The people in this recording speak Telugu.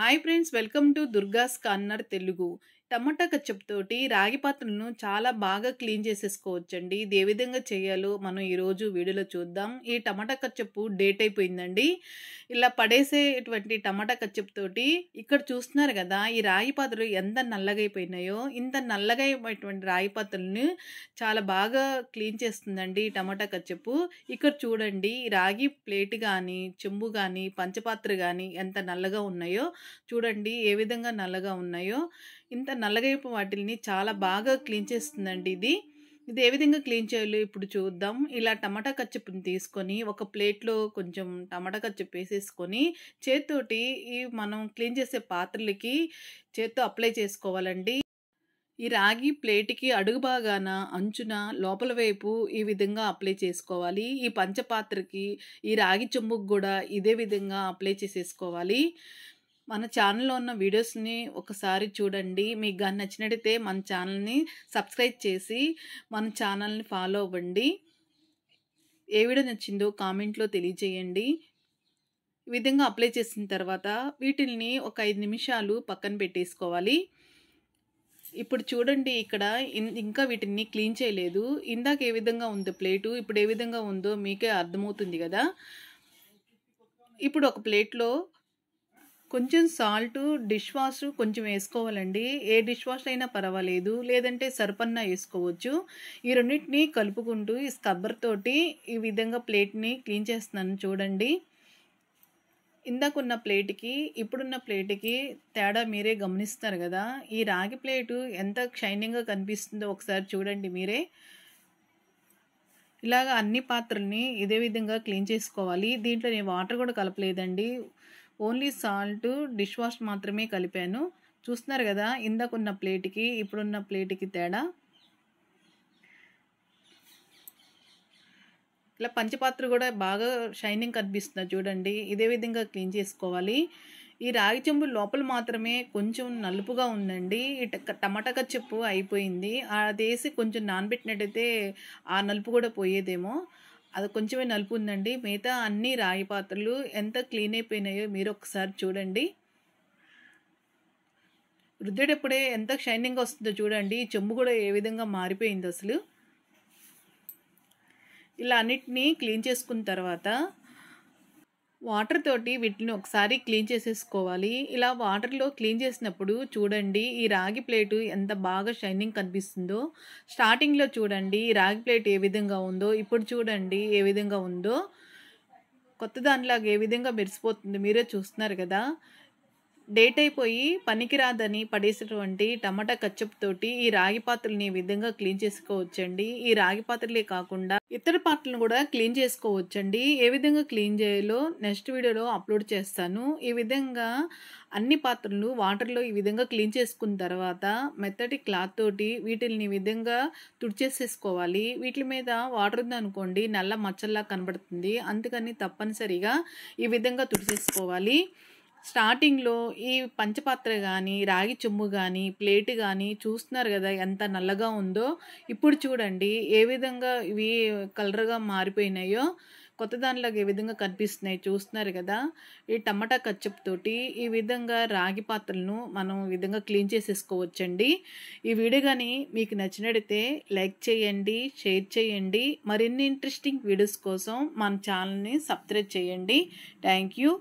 hi friends welcome to Durga's corner Telugu tomato కచ్చప్తోటి రాగి పాత్రలను చాలా బాగా క్లీన్ చేసేసుకోవచ్చండి ఇది ఏ విధంగా చేయాలో మనం ఈరోజు వీడియోలో చూద్దాం ఈ టమాటా కచ్చప్పు డేట్ అయిపోయిందండి ఇలా పడేసేటువంటి టమాటా కచ్చప్తోటి ఇక్కడ చూస్తున్నారు కదా ఈ రాగి పాత్రలు ఎంత నల్లగైపోయినాయో ఇంత నల్లగైనటువంటి రాగి పాత్రలను చాలా బాగా క్లీన్ చేస్తుందండి ఈ టమాటా కచ్చప్పు ఇక్కడ చూడండి రాగి ప్లేట్ కానీ చెంబు కానీ పంచపాత్ర కానీ ఎంత నల్లగా ఉన్నాయో చూడండి ఏ విధంగా నల్లగా ఉన్నాయో ఇంత నల్లగైపు వాటిల్ని చాలా బాగా క్లీన్ చేస్తుందండి ఇది ఇది ఏ విధంగా క్లీన్ చేయాలో ఇప్పుడు చూద్దాం ఇలా టమాటా కచ్చిప్ని తీసుకొని ఒక ప్లేట్లో కొంచెం టమాటా కచ్చిప్ వేసేసుకొని చేతితోటి ఈ మనం క్లీన్ చేసే పాత్రలకి చేత్తో అప్లై చేసుకోవాలండి ఈ రాగి ప్లేట్కి అడుగు భాగాన అంచున లోపల వైపు ఈ విధంగా అప్లై చేసుకోవాలి ఈ పంచపాత్రకి ఈ రాగి చెంబుకు కూడా ఇదే విధంగా అప్లై చేసేసుకోవాలి మన ఛానల్లో ఉన్న వీడియోస్ని ఒకసారి చూడండి మీకు కానీ నచ్చినట్టయితే మన ఛానల్ని సబ్స్క్రైబ్ చేసి మన ఛానల్ని ఫాలో అవ్వండి ఏ వీడియో నచ్చిందో కామెంట్లో తెలియజేయండి ఈ విధంగా అప్లై చేసిన తర్వాత వీటిని ఒక ఐదు నిమిషాలు పక్కన పెట్టేసుకోవాలి ఇప్పుడు చూడండి ఇక్కడ ఇంకా వీటిని క్లీన్ చేయలేదు ఇందాక ఏ విధంగా ఉందో ప్లేటు ఇప్పుడు ఏ విధంగా ఉందో మీకే అర్థమవుతుంది కదా ఇప్పుడు ఒక ప్లేట్లో కొంచెం సాల్ట్ డిష్ వాష్ కొంచెం వేసుకోవాలండి ఏ డిష్ వాష్ అయినా పర్వాలేదు లేదంటే సర్పన్న వేసుకోవచ్చు ఈ రెండింటినీ కలుపుకుంటూ ఈ స్కబ్బర్ తోటి ఈ విధంగా ప్లేట్ని క్లీన్ చేస్తున్నాను చూడండి ఇందాకున్న ప్లేట్కి ఇప్పుడున్న ప్లేట్కి తేడా మీరే గమనిస్తారు కదా ఈ రాగి ప్లేటు ఎంత షైనింగ్గా కనిపిస్తుందో ఒకసారి చూడండి మీరే ఇలాగ అన్ని పాత్రల్ని ఇదే విధంగా క్లీన్ చేసుకోవాలి దీంట్లో నేను వాటర్ కూడా కలపలేదండి ఓన్లీ సాల్ట్ డిష్ వాష్ మాత్రమే కలిపాను చూస్తున్నారు కదా ఇందాకున్న ప్లేట్కి ఇప్పుడున్న ప్లేట్కి తేడా ఇలా పంచపాత్ర కూడా బాగా షైనింగ్ కనిపిస్తుంది చూడండి ఇదే విధంగా క్లీన్ చేసుకోవాలి ఈ రాగి చెంబు లోపల మాత్రమే కొంచెం నలుపుగా ఉందండి టమాటా కచ్చప్పు అయిపోయింది అది వేసి కొంచెం నానబెట్టినట్టయితే ఆ నలుపు కూడా పోయేదేమో అది కొంచెమే నలుపు ఉందండి మిగతా అన్ని రాయి పాత్రలు ఎంత క్లీన్ అయిపోయినాయో మీరు ఒకసారి చూడండి రుద్దేటప్పుడే ఎంత షైనింగ్ వస్తుందో చూడండి చెంబు కూడా ఏ విధంగా మారిపోయింది అసలు ఇలా అన్నిటినీ క్లీన్ చేసుకున్న తర్వాత వాటర్ తోటి వీటిని ఒకసారి క్లీన్ చేసేసుకోవాలి ఇలా వాటర్లో క్లీన్ చేసినప్పుడు చూడండి ఈ రాగి ప్లేటు ఎంత బాగా షైనింగ్ కనిపిస్తుందో స్టార్టింగ్లో చూడండి ఈ రాగి ప్లేట్ ఏ విధంగా ఉందో ఇప్పుడు చూడండి ఏ విధంగా ఉందో కొత్త దానిలాగా ఏ విధంగా మెరిసిపోతుంది మీరే చూస్తున్నారు కదా డేట్ అయిపోయి పనికిరాదని పడేసినటువంటి టమాటా కచ్చప్ తోటి ఈ రాగి పాత్రలను ఈ విధంగా క్లీన్ చేసుకోవచ్చండి ఈ రాగి పాత్రలే కాకుండా ఇతర పాత్రలను కూడా క్లీన్ చేసుకోవచ్చండి ఏ విధంగా క్లీన్ చేయాలో నెక్స్ట్ వీడియోలో అప్లోడ్ చేస్తాను ఈ విధంగా అన్ని పాత్రలు వాటర్లో ఈ విధంగా క్లీన్ చేసుకున్న తర్వాత మెత్తటి క్లాత్ తోటి వీటిని ఈ విధంగా తుడిచేసేసుకోవాలి వీటి మీద వాటర్ ఉందనుకోండి నల్ల మచ్చల్లా కనబడుతుంది అందుకని తప్పనిసరిగా ఈ విధంగా తుడిచేసుకోవాలి స్టార్టింగ్లో ఈ పంచపాత్ర కానీ రాగి చెమ్ము కానీ ప్లేట్ కానీ చూస్తున్నారు కదా ఎంత నల్లగా ఉందో ఇప్పుడు చూడండి ఏ విధంగా ఇవి కలర్గా మారిపోయినాయో కొత్త దానిలాగా ఏ విధంగా కనిపిస్తున్నాయి చూస్తున్నారు కదా ఈ టమాటా కచ్చప్ తోటి ఈ విధంగా రాగి పాత్రలను మనం విధంగా క్లీన్ చేసేసుకోవచ్చండి ఈ వీడియో కానీ మీకు నచ్చినట్టయితే లైక్ చేయండి షేర్ చేయండి మరిన్ని ఇంట్రెస్టింగ్ వీడియోస్ కోసం మన ఛానల్ని సబ్స్క్రైబ్ చేయండి థ్యాంక్ యూ